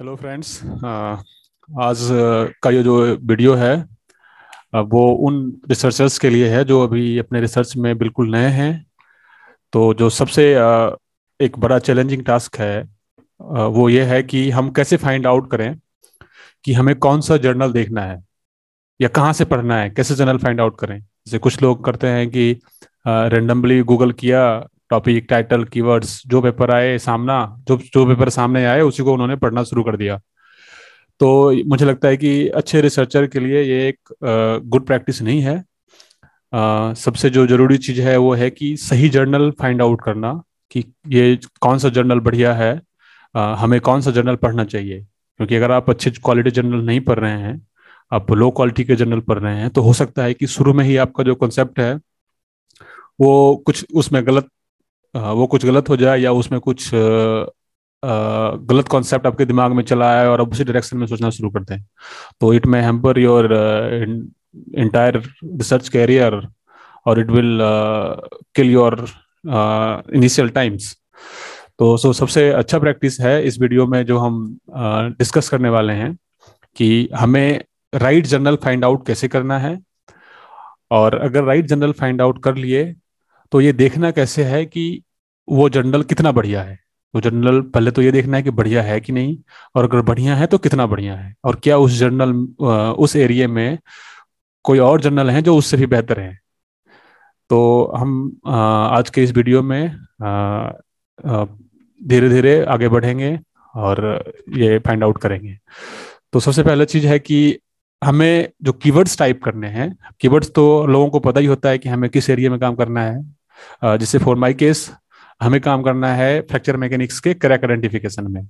hello friends आज का ये जो वीडियो है वो उन रिसर्चर्स के लिए है जो अभी अपने रिसर्च में बिल्कुल नए हैं तो जो सबसे एक बड़ा चैलेंजिंग टास्क है वो ये है कि हम कैसे फाइंड आउट करें कि हमें कौन सा जर्नल देखना है या कहाँ से पढ़ना है कैसे जर्नल फाइंड आउट करें जैसे कुछ लोग करते हैं कि रेंडमली गूगल किया टॉपिक टाइटल कीवर्ड्स जो पेपर आए सामना जो जो पेपर सामने आए उसी को उन्होंने पढ़ना शुरू कर दिया तो मुझे लगता है कि अच्छे रिसर्चर के लिए ये एक गुड प्रैक्टिस नहीं है आ, सबसे जो जरूरी चीज़ है वो है कि सही जर्नल फाइंड आउट करना कि ये कौन सा जर्नल बढ़िया है आ, हमें कौन सा जर्नल पढ़ना चाहिए क्योंकि अगर आप अच्छे क्वालिटी जर्नल नहीं पढ़ रहे हैं आप लो क्वालिटी के जर्नल पढ़ रहे हैं तो हो सकता है कि शुरू में ही आपका जो कॉन्सेप्ट है वो कुछ उसमें गलत वो कुछ गलत हो जाए या उसमें कुछ गलत कॉन्सेप्ट आपके दिमाग में चला आए और आप उसी डायरेक्शन में सोचना शुरू करते हैं तो it may hamper your entire research career और it will kill your initial times तो सो सबसे अच्छा प्रैक्टिस है इस वीडियो में जो हम डिस्कस uh, करने वाले हैं कि हमें राइट जर्नल फाइंड आउट कैसे करना है और अगर राइट जर्नल फाइंड आउट कर लिए तो ये देखना कैसे है कि वो जर्नल कितना बढ़िया है वो जर्नल पहले तो ये देखना है कि बढ़िया है कि नहीं और अगर बढ़िया है तो कितना बढ़िया है और क्या उस जर्नल उस एरिए में कोई और जर्नल है जो उससे भी बेहतर है तो हम आज के इस वीडियो में धीरे धीरे आगे बढ़ेंगे और ये फाइंड आउट करेंगे तो सबसे पहला चीज़ है कि हमें जो कीवर्ड्स टाइप करने हैं कीवर्ड्स तो लोगों को पता ही होता है कि हमें किस एरिया में काम करना है जैसे फॉर माय केस हमें काम करना है फ्रैक्चर मैकेनिक्स के क्रैक आइडेंटिफिकेशन में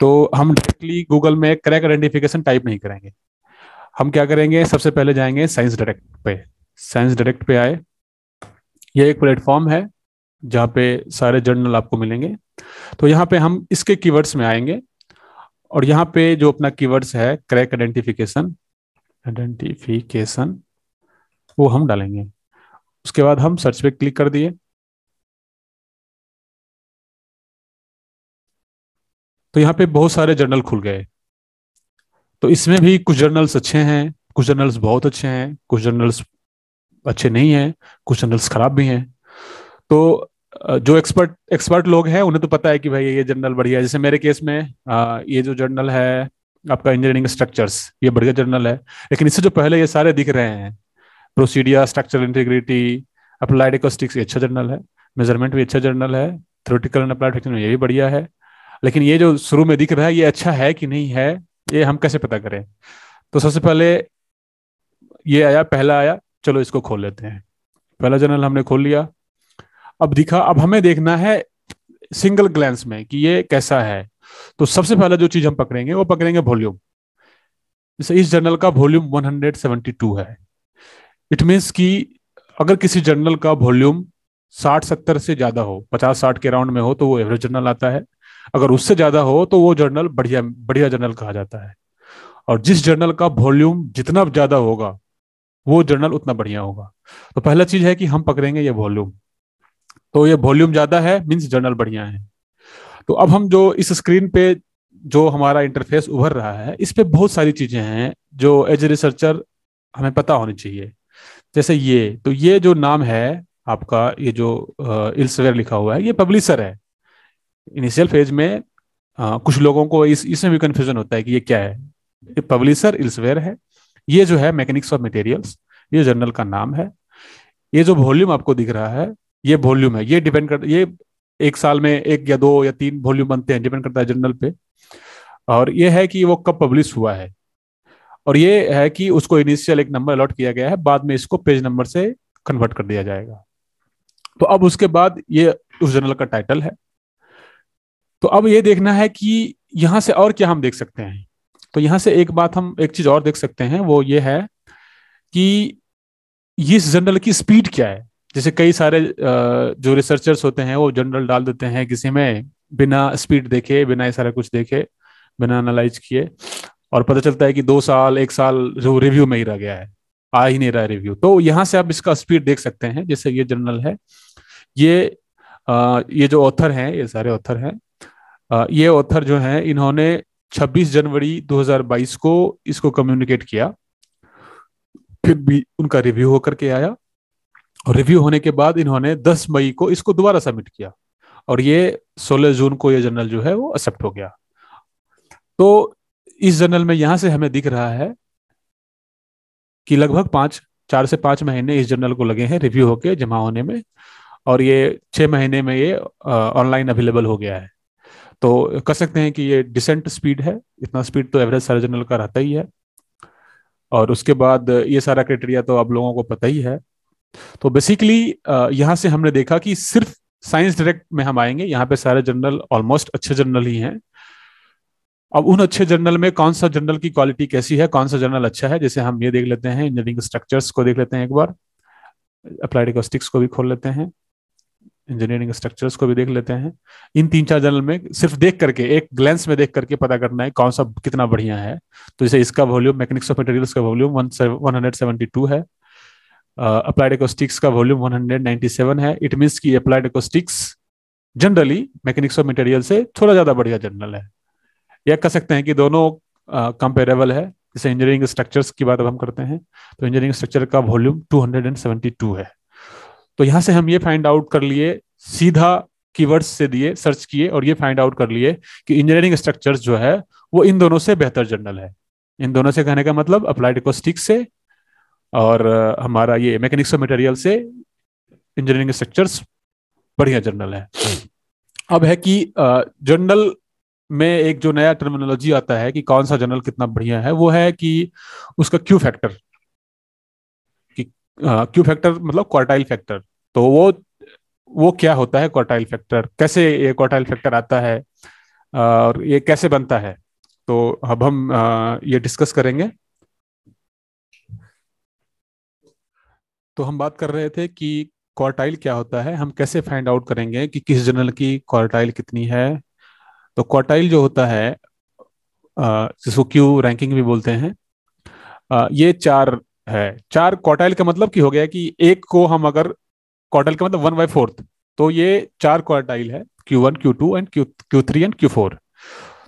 तो हम डायरेक्टली गूगल में क्रैक आइडेंटिफिकेशन टाइप नहीं करेंगे हम क्या करेंगे सबसे पहले जाएंगे साइंस डायरेक्ट पे साइंस डायरेक्ट पे आए यह एक प्लेटफॉर्म है जहाँ पे सारे जर्नल आपको मिलेंगे तो यहाँ पे हम इसके कीवर्ड्स में आएंगे और यहाँ पे जो अपना कीवर्ड्स है क्रैक आइडेंटिफिकेशन आइडेंटिफिकेशन वो हम डालेंगे उसके बाद हम सर्च पे क्लिक कर दिए तो यहाँ पे बहुत सारे जर्नल खुल गए तो इसमें भी कुछ जर्नल्स अच्छे हैं कुछ जर्नल्स बहुत अच्छे हैं कुछ जर्नल्स अच्छे नहीं हैं कुछ जर्नल्स खराब भी हैं तो जो एक्सपर्ट एक्सपर्ट लोग हैं उन्हें तो पता है कि भाई ये जर्नल बढ़िया है जैसे मेरे केस में आ, ये जो जर्नल है आपका इंजीनियरिंग स्ट्रक्चर्स ये बढ़िया जर्नल है लेकिन इससे जो पहले ये सारे दिख रहे हैं Procedia Structural Integrity Applied Acoustics अच्छा जर्नल है मेजरमेंट भी अच्छा जर्नल है थ्रोटिकल एंड अप्लाइड ये भी बढ़िया है लेकिन ये जो शुरू में दिख रहा है ये अच्छा है कि नहीं है ये हम कैसे पता करें तो सबसे पहले ये आया पहला आया चलो इसको खोल लेते हैं पहला जर्नल हमने खोल लिया अब दिखा अब हमें देखना है सिंगल ग्लैंस में कि ये कैसा है तो सबसे पहला जो चीज हम पकड़ेंगे वो पकड़ेंगे वॉल्यूम जैसे इस जर्नल का वॉल्यूम 172 है इट मीन्स कि अगर किसी जर्नल का वॉल्यूम 60 70 से ज्यादा हो 50 60 के राउंड में हो तो वो एवरेज जर्नल आता है अगर उससे ज्यादा हो तो वो जर्नल बढ़िया बढ़िया जर्नल कहा जाता है और जिस जर्नल का वॉल्यूम जितना ज्यादा होगा वो जर्नल उतना बढ़िया होगा तो पहला चीज है कि हम पकड़ेंगे ये वॉल्यूम तो ये वॉल्यूम ज्यादा है मीन्स जर्नल बढ़िया है तो अब हम जो इस स्क्रीन पे जो हमारा इंटरफेस उभर रहा है इस पर बहुत सारी चीजें हैं जो एज ए रिसर्चर हमें पता होनी चाहिए जैसे ये तो ये जो नाम है आपका ये जो इल्सवेयर लिखा हुआ है ये पब्लिशर है इनिशियल फेज में आ, कुछ लोगों को इस इसमें भी कंफ्यूजन होता है कि ये क्या है पब्लिशर इल्सवेयर है ये जो है मैकेनिक्स ऑफ मटेरियल्स ये जर्नल का नाम है ये जो वॉल्यूम आपको दिख रहा है ये वॉल्यूम है ये डिपेंड कर ये एक साल में एक या दो या तीन वॉल्यूम बनते हैं डिपेंड करता है जर्नल पे और ये है कि वो कब पब्लिश हुआ है और ये है कि उसको इनिशियल एक नंबर अलॉट किया गया है बाद में इसको पेज नंबर से कन्वर्ट कर दिया जाएगा तो अब उसके बाद ये उस जर्नल का टाइटल है तो अब ये देखना है कि यहाँ से और क्या हम देख सकते हैं तो यहाँ से एक बात हम एक चीज और देख सकते हैं वो ये है कि इस जनरल की स्पीड क्या है जैसे कई सारे जो रिसर्चर्स होते हैं वो जनरल डाल देते हैं किसी में बिना स्पीड देखे बिना ये सारा कुछ देखे बिना एनालाइज किए और पता चलता है कि दो साल एक साल जो रिव्यू में ही रह गया है आ ही नहीं रहा है रिव्यू तो यहाँ से आप इसका स्पीड देख सकते हैं जैसे ये जर्नल है ये आ, ये जो ऑथर हैं ये सारे ऑथर हैं ये ऑथर जो है इन्होंने 26 जनवरी 2022 को इसको कम्युनिकेट किया फिर भी उनका रिव्यू होकर के आया और रिव्यू होने के बाद इन्होंने 10 मई को इसको दोबारा सबमिट किया और ये 16 जून को ये जर्नल जो है वो एक्सेप्ट हो गया तो इस जर्नल में यहां से हमें दिख रहा है कि लगभग पांच चार से पांच महीने इस जर्नल को लगे हैं रिव्यू होके जमा होने में और ये छह महीने में ये ऑनलाइन अवेलेबल हो गया है तो कह सकते हैं कि ये डिसेंट स्पीड है इतना स्पीड तो एवरेज सारे जनरल का रहता ही है और उसके बाद ये सारा क्राइटेरिया तो आप लोगों को पता ही है तो बेसिकली यहाँ से हमने देखा कि सिर्फ साइंस डायरेक्ट में हम आएंगे यहाँ पे सारे जनरल ऑलमोस्ट अच्छे जनरल ही हैं अब उन अच्छे जर्नल में कौन सा जनरल की क्वालिटी कैसी है कौन सा जर्नल अच्छा है जैसे हम ये देख लेते हैं इंजीनियरिंग स्ट्रक्चर्स को देख लेते हैं एक बार अप्लाइड इकोस्टिक्स को भी खोल लेते हैं इंजीनियरिंग स्ट्रक्चर्स को भी देख लेते हैं इन तीन चार जर्नल में सिर्फ देख करके एक ग्लेंस में देख करके पता करना है कौन सा कितना बढ़िया है तो जैसे इसका वॉल्यूम मैकेनिक्स ऑफ मटेरियल्स का वॉल्यूम वन हंड्रेड है अप्लाइड एकोस्टिक्स का वॉल्यूम वन सेवन है इट मीन्स की Applied Acoustics generally Mechanics of Material से थोड़ा ज़्यादा बढ़िया जनरल है यह कह सकते हैं कि दोनों कंपेरेबल uh, है जैसे इंजीनियरिंग स्ट्रक्चर्स की बात अब हम करते हैं तो इंजीनियरिंग स्ट्रक्चर का वॉल्यूम 272 है तो यहां से हम ये फाइंड आउट कर लिए सीधा कीवर्ड्स से दिए सर्च किए और ये फाइंड आउट कर लिए कि इंजीनियरिंग स्ट्रक्चर्स जो है वो इन दोनों से बेहतर जर्नल है इन दोनों से कहने का मतलब अप्लाइड इकोस्टिक्स से और हमारा ये मैकेनिक्स ऑफ मटेरियल से इंजीनियरिंग स्ट्रक्चर्स बढ़िया जर्नल है अब है कि जर्नल में एक जो नया टर्मिनोलॉजी आता है कि कौन सा जर्नल कितना बढ़िया है वो है कि उसका क्यू फैक्टर क्यू फैक्टर मतलब क्वार्टाइल फैक्टर तो वो वो क्या होता है क्वार्टाइल फैक्टर कैसे ये क्वार्टाइल फैक्टर आता है और ये कैसे बनता है तो अब हम ये डिस्कस करेंगे तो हम बात कर रहे थे कि क्वार्टाइल क्या होता है हम कैसे फाइंड आउट करेंगे कि किस जर्नल की क्वार्टाइल कितनी है तो क्वार्टाइल जो होता है जिसको क्यू रैंकिंग भी बोलते हैं ये चार है चार क्वार्टाइल का मतलब कि हो गया कि एक को हम अगर क्वार्टल का मतलब वन बाई फोर्थ तो ये चार क्वार्टाइल है Q one Q two and Q Q three and Q four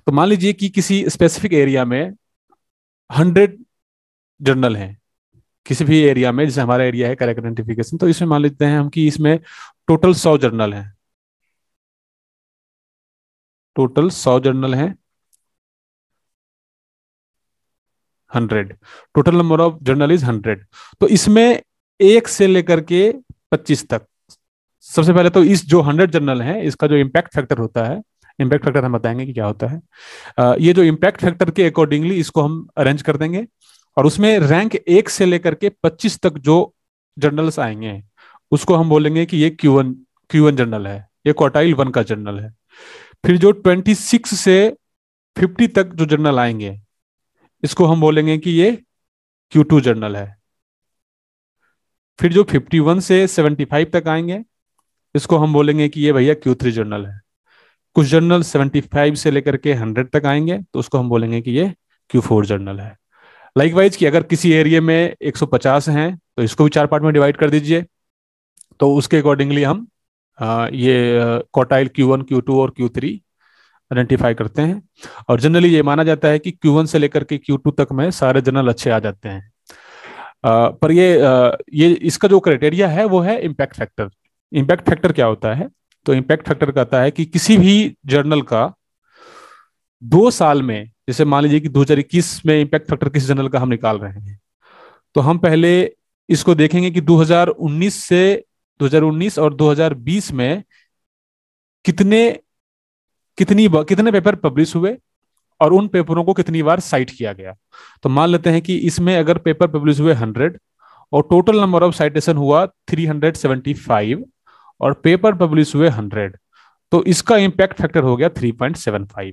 तो मान लीजिए कि किसी स्पेसिफिक एरिया में हंड्रेड जर्नल हैं किसी भी एरिया में जैसे हमारा एरिया है करेक्ट आइडेंटिफिकेशन तो इसमें मान लेते हैं हम कि इसमें टोटल सौ जर्नल हैं टोटल सौ जर्नल हैं hundred total number of journal is hundred तो इसमें एक से लेकर के पच्चीस तक सबसे पहले तो इस जो हंड्रेड जर्नल है इसका जो इम्पैक्ट फैक्टर होता है इम्पैक्ट फैक्टर हम बताएंगे कि क्या होता है ये जो इम्पैक्ट फैक्टर के अकॉर्डिंगली इसको हम अरेंज कर देंगे और उसमें रैंक एक से लेकर के पच्चीस तक जो जर्नल्स आएंगे उसको हम बोलेंगे कि ये Q one Q one journal है ये क्वार्टाइल वन का जर्नल है फिर जो ट्वेंटी सिक्स से फिफ्टी तक जो जर्नल आएंगे इसको हम बोलेंगे कि ये क्यू टू जर्नल है फिर जो 51 से 75 तक आएंगे इसको हम बोलेंगे कि ये भैया क्यू थ्री जर्नल है कुछ जर्नल 75 से लेकर के 100 तक आएंगे तो उसको हम बोलेंगे कि ये क्यू फोर जर्नल है लाइकवाइज कि अगर किसी एरिया में 150 हैं तो इसको भी चार पार्ट में डिवाइड कर दीजिए तो उसके अकॉर्डिंगली हम आ, ये quartile Q one Q two और क्यू थ्री आइडेंटिफाई करते हैं और जनरली ये माना जाता है कि क्यू वन से लेकर के क्यू टू तक में सारे जर्नल अच्छे आ जाते हैं पर ये ये इसका जो क्राइटेरिया है वो है इम्पैक्ट फैक्टर इम्पैक्ट फैक्टर क्या होता है तो इम्पैक्ट फैक्टर कहता है कि किसी भी जर्नल का दो साल में जैसे मान लीजिए कि दो हजार इक्कीस में इम्पैक्ट फैक्टर किस जर्नल का हम निकाल रहे हैं तो हम पहले इसको देखेंगे कि 2019 से 2019 और 2020 में कितने कितनी कितने पेपर पब्लिश हुए और उन पेपरों को कितनी बार साइट किया गया तो मान लेते हैं कि इसमें अगर पेपर पब्लिश हुए हंड्रेड और टोटल नंबर ऑफ साइटेशन हुआ थ्री हंड्रेड सेवेंटी फाइव और पेपर पब्लिश हुए हंड्रेड तो इसका इम्पैक्ट फैक्टर हो गया थ्री पॉइंट सेवन फाइव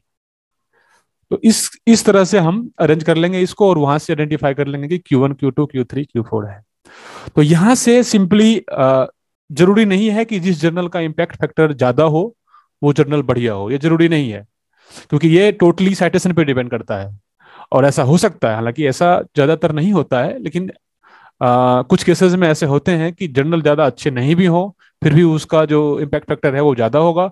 तो इस इस तरह से हम अरेंज कर लेंगे इसको और वहां से आइडेंटिफाई कर लेंगे कि Q1, Q2, Q3, Q4 है तो यहां से सिंपली जरूरी नहीं है कि जिस जर्नल का इम्पैक्ट फैक्टर ज्यादा हो वो जर्नल बढ़िया हो ये जरूरी नहीं है क्योंकि ये टोटली साइटेशन पे डिपेंड करता है और ऐसा हो सकता है हालांकि ऐसा ज़्यादातर नहीं होता है लेकिन आ, कुछ केसेस में ऐसे होते हैं कि जर्नल ज़्यादा अच्छे नहीं भी हों फिर भी उसका जो इम्पैक्ट फैक्टर है वो ज़्यादा होगा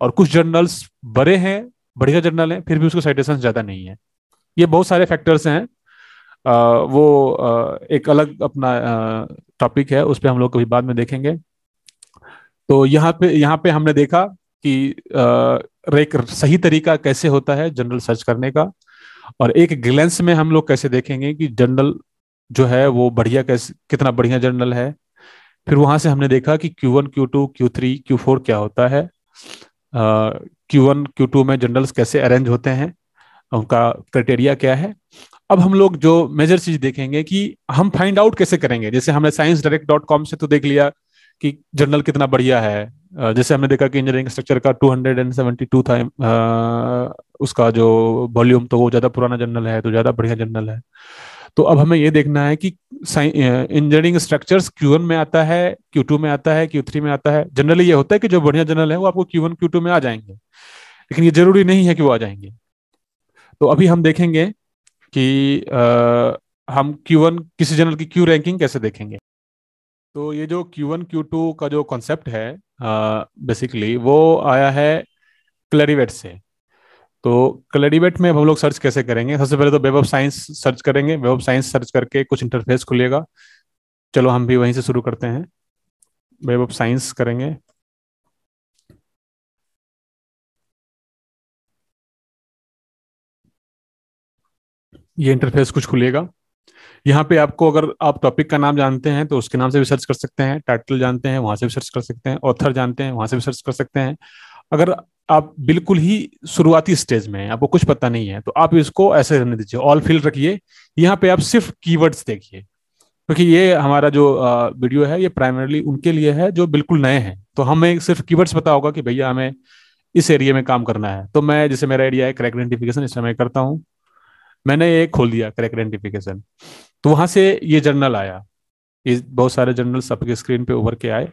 और कुछ जर्नल्स बड़े हैं बढ़िया जर्नल हैं फिर भी उसका साइटेशन ज़्यादा नहीं है ये बहुत सारे फैक्टर्स हैं आ, वो आ, एक अलग अपना टॉपिक है उस पर हम लोग कभी बाद में देखेंगे तो यहाँ पे यहाँ पे हमने देखा कि एक सही तरीका कैसे होता है जनरल सर्च करने का और एक ग्लेंस में हम लोग कैसे देखेंगे कि जनरल जो है वो बढ़िया कैसे कितना बढ़िया जनरल है फिर वहां से हमने देखा कि Q1, Q2, Q3, Q4 क्या होता है Q1, Q2 में जनरल्स कैसे अरेंज होते हैं उनका क्राइटेरिया क्या है अब हम लोग जो मेजर चीज देखेंगे कि हम फाइंड आउट कैसे करेंगे जैसे हमने साइंस डायरेक्ट डॉट कॉम से तो देख लिया कि जर्नल कितना बढ़िया है जैसे हमने देखा कि इंजीनियरिंग स्ट्रक्चर का 272 था उसका जो वॉल्यूम तो वो ज़्यादा पुराना जर्नल है तो ज़्यादा बढ़िया जर्नल है तो अब हमें ये देखना है कि इंजीनियरिंग क्यू Q1 में आता है Q2 में आता है Q3 में आता है जनरली ये होता है कि जो बढ़िया जनरल है वो आपको क्यू टू में आ जाएंगे लेकिन ये जरूरी नहीं है कि वो आ जाएंगे तो अभी हम देखेंगे कि आ, हम वन किसी जनरल की क्यू रैंकिंग कैसे देखेंगे तो ये जो Q1 Q2 का जो कॉन्सेप्ट है बेसिकली uh, वो आया है क्लरीवेट से तो क्लरीवेट में हम लोग सर्च कैसे करेंगे सबसे पहले तो वेब ऑफ साइंस सर्च करेंगे वेब ऑफ साइंस सर्च करके कुछ इंटरफेस खुलेगा चलो हम भी वहीं से शुरू करते हैं वेब ऑफ साइंस करेंगे ये इंटरफेस कुछ खुलेगा यहाँ पे आपको अगर आप टॉपिक का नाम जानते हैं तो उसके नाम से भी सर्च कर सकते हैं टाइटल जानते हैं वहां से भी सर्च कर सकते हैं ऑथर जानते हैं वहां से भी सर्च कर सकते हैं अगर आप बिल्कुल ही शुरुआती स्टेज में हैं आपको कुछ पता नहीं है तो आप इसको ऐसे रहने दीजिए ऑल फील्ड रखिए यहाँ पे आप सिर्फ कीवर्ड्स देखिए क्योंकि तो ये हमारा जो वीडियो है ये प्राइमरली उनके लिए है जो बिल्कुल नए हैं तो हमें सिर्फ कीवर्ड्स पता होगा कि भैया हमें इस एरिया में काम करना है तो मैं जैसे मेरा एरिया है क्रैक आइडेंटिफिकेशन इस समय करता हूँ मैंने ये खोल दिया क्रैक आइडेंटिफिकेशन तो वहां से ये जर्नल आया इस बहुत सारे जर्नल सबके स्क्रीन पे उभर के आए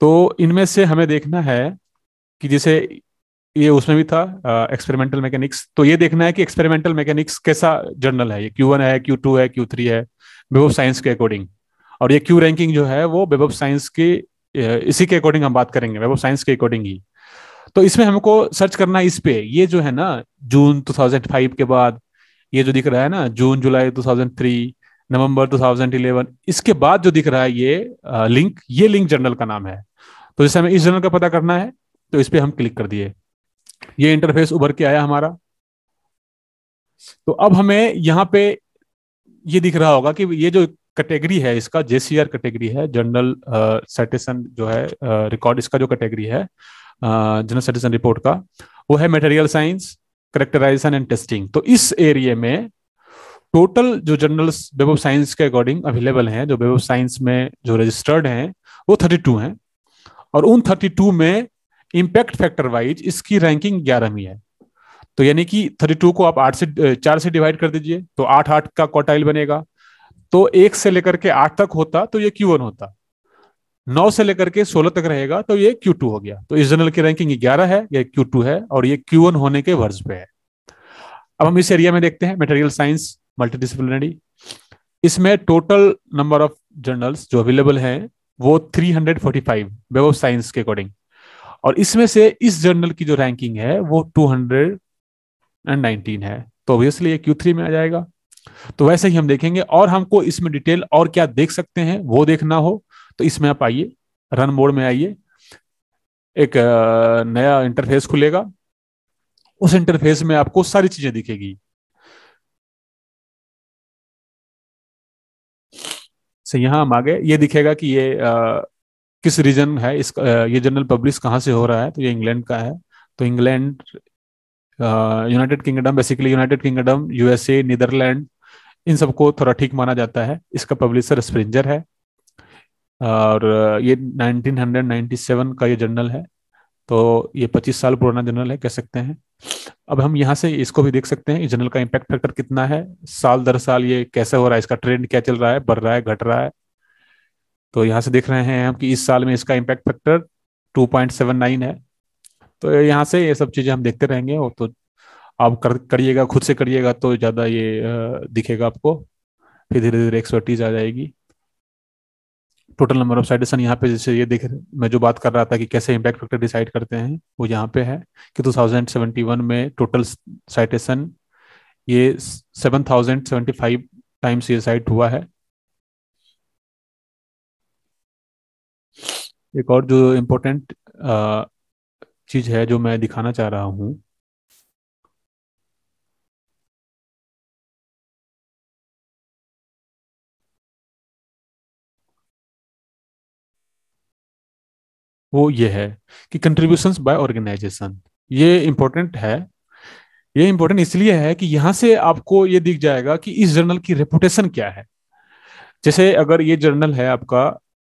तो इनमें से हमें देखना है कि जैसे ये उसमें भी था एक्सपेरिमेंटल मैकेनिक्स तो ये देखना है कि एक्सपेरिमेंटल मैकेनिक्स कैसा जर्नल है ये क्यू वन है क्यू टू है क्यू थ्री है वेब साइंस के अकॉर्डिंग और ये क्यू रैंकिंग जो है वो वेब साइंस की इसी के अकॉर्डिंग हम बात करेंगे वेब साइंस के अकॉर्डिंग ही तो इसमें हमको सर्च करना है इस पे ये जो है ना जून 2005 के बाद ये जो दिख रहा है ना जून जुलाई 2003 नवंबर 2011 इसके बाद जो दिख रहा है ये लिंक ये लिंक जर्नल का नाम है तो जैसे हमें इस जर्नल का पता करना है तो इस पर हम क्लिक कर दिए ये इंटरफेस उभर के आया हमारा तो अब हमें यहाँ पे ये दिख रहा होगा कि ये जो कैटेगरी है इसका जेसीआर कैटेगरी है जनरल सेटेशन जो है रिकॉर्ड इसका जो कैटेगरी है जनरल सेटेशन रिपोर्ट का वो है material science characterization and testing तो इस एरिए में टोटल जो जनरल वेब ऑफ साइंस के अकॉर्डिंग अवेलेबल हैं जो वेब ऑफ साइंस में जो रजिस्टर्ड हैं वो 32 हैं और उन 32 में इम्पैक्ट फैक्टर वाइज इसकी रैंकिंग ग्यारहवीं है तो यानी कि 32 को आप आठ से चार से डिवाइड कर दीजिए तो आठ आठ का क्वार्टाइल बनेगा तो एक से लेकर के आठ तक होता तो ये क्यू वन होता नौ से लेकर के सोलह तक रहेगा तो ये क्यू टू हो गया तो इस जनरल की रैंकिंग ग्यारह है यह क्यू टू है और ये क्यू वन होने के वर्ष पे है अब हम इस एरिया में देखते हैं मेटेरियल साइंस मल्टीडिसिप्लिनरी इसमें टोटल नंबर ऑफ जर्नल्स जो अवेलेबल हैं वो 345 वेब ऑफ साइंस के अकॉर्डिंग और इसमें से इस जर्नल की जो रैंकिंग है वो 219 है तो ऑब्वियसली ये Q3 में आ जाएगा तो वैसे ही हम देखेंगे और हमको इसमें डिटेल और क्या देख सकते हैं वो देखना हो तो इसमें आप आइए रन मोड में आइए एक नया इंटरफेस खुलेगा उस इंटरफेस में आपको सारी चीजें दिखेगी से यहाँ हम आगे ये दिखेगा कि ये आ, किस रीजन है इस आ, ये जनरल पब्लिश कहां से हो रहा है तो ये इंग्लैंड का है तो England United Kingdom basically United Kingdom USA Netherlands इन सबको थोड़ा ठीक माना जाता है इसका पब्लिशर स्प्रिंजर है और ये 1997 का ये जर्नल है तो ये 25 साल पुराना जर्नल है कह सकते हैं अब हम यहाँ से इसको भी देख सकते हैं इस जर्नल का इम्पैक्ट फैक्टर कितना है साल दर साल ये कैसे हो रहा है इसका ट्रेंड क्या चल रहा है बढ़ रहा है घट रहा है तो यहाँ से देख रहे हैं हम कि इस साल में इसका इम्पैक्ट फैक्टर 2.79 है तो यहाँ से ये सब चीज़ें हम देखते रहेंगे और तो आप कर करिएगा खुद से करिएगा तो ज़्यादा ये दिखेगा आपको फिर धीरे धीरे एक्सपर्टीज आ जाएगी टोटल नंबर ऑफ साइटेशन यहाँ पे जैसे ये देख मैं जो बात कर रहा था कि कैसे इम्पैक्ट फैक्टर डिसाइड करते हैं वो यहाँ पे है कि टू थाउजेंड सेवेंटी वन में टोटल साइटेशन ये seven thousand seventy five times ये साइट हुआ है एक और जो इम्पोर्टेंट चीज है जो मैं दिखाना चाह रहा हूँ वो ये है कि कंट्रीब्यूशन बाय ऑर्गेनाइजेशन ये इंपॉर्टेंट है ये इंपॉर्टेंट इसलिए है कि यहाँ से आपको ये दिख जाएगा कि इस जर्नल की रेपुटेशन क्या है जैसे अगर ये जर्नल है आपका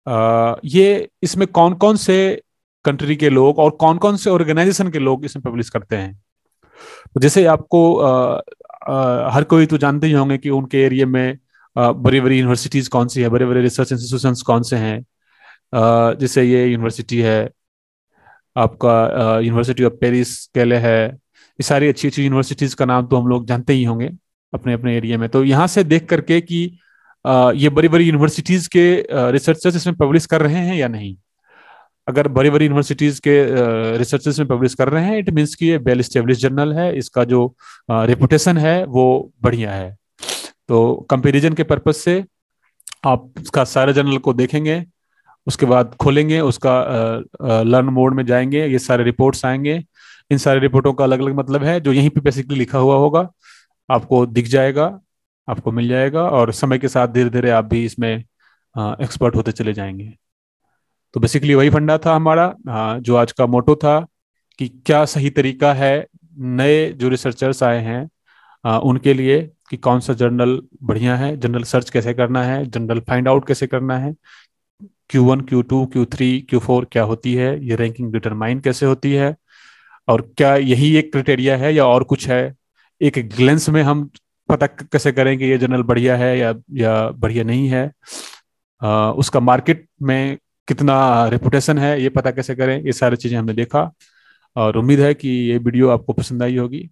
आ, ये इसमें कौन कौन से कंट्री के लोग और कौन कौन से ऑर्गेनाइजेशन के लोग इसमें पब्लिश करते हैं तो जैसे आपको आ, आ, हर कोई तो जानते ही होंगे कि उनके एरिया में बड़ी बड़ी यूनिवर्सिटीज कौन सी है बड़े बड़े रिसर्च इंस्टीट्यूशन कौन से हैं जैसे ये यूनिवर्सिटी है आपका यूनिवर्सिटी ऑफ पेरिस कैले है ये सारी अच्छी अच्छी यूनिवर्सिटीज का नाम तो हम लोग जानते ही होंगे अपने अपने एरिया में तो यहाँ से देख करके कि ये बड़ी बड़ी यूनिवर्सिटीज के रिसर्चर्स इसमें पब्लिश कर रहे हैं या नहीं अगर बड़ी बड़ी यूनिवर्सिटीज के रिसर्चर्स में पब्लिश कर रहे हैं इट मीन्स कि ये वेल स्टेब्लिश जर्नल है इसका जो रेपुटेशन है वो बढ़िया है तो कंपेरिजन के पर्पज से आप इसका सारे जर्नल को देखेंगे उसके बाद खोलेंगे उसका लर्न मोड में जाएंगे ये सारे रिपोर्ट्स आएंगे इन सारे रिपोर्टों का अलग अलग मतलब है जो यहीं पे बेसिकली लिखा हुआ होगा आपको दिख जाएगा आपको मिल जाएगा और समय के साथ धीरे धीरे आप भी इसमें एक्सपर्ट होते चले जाएंगे तो बेसिकली वही फंडा था हमारा जो आज का मोटो था कि क्या सही तरीका है नए जो रिसर्चर्स आए हैं उनके लिए कि कौन सा जर्नल बढ़िया है जर्नल सर्च कैसे करना है जर्नल फाइंड आउट कैसे करना है Q1, Q2, Q3, Q4 क्या होती है ये रैंकिंग डिटरमाइन कैसे होती है और क्या यही एक क्रिटेरिया है या और कुछ है एक ग्लेंस में हम पता कैसे करें कि ये जनरल बढ़िया है या या बढ़िया नहीं है आ, उसका मार्केट में कितना रेपुटेशन है ये पता कैसे करें ये सारी चीज़ें हमने देखा और उम्मीद है कि ये वीडियो आपको पसंद आई होगी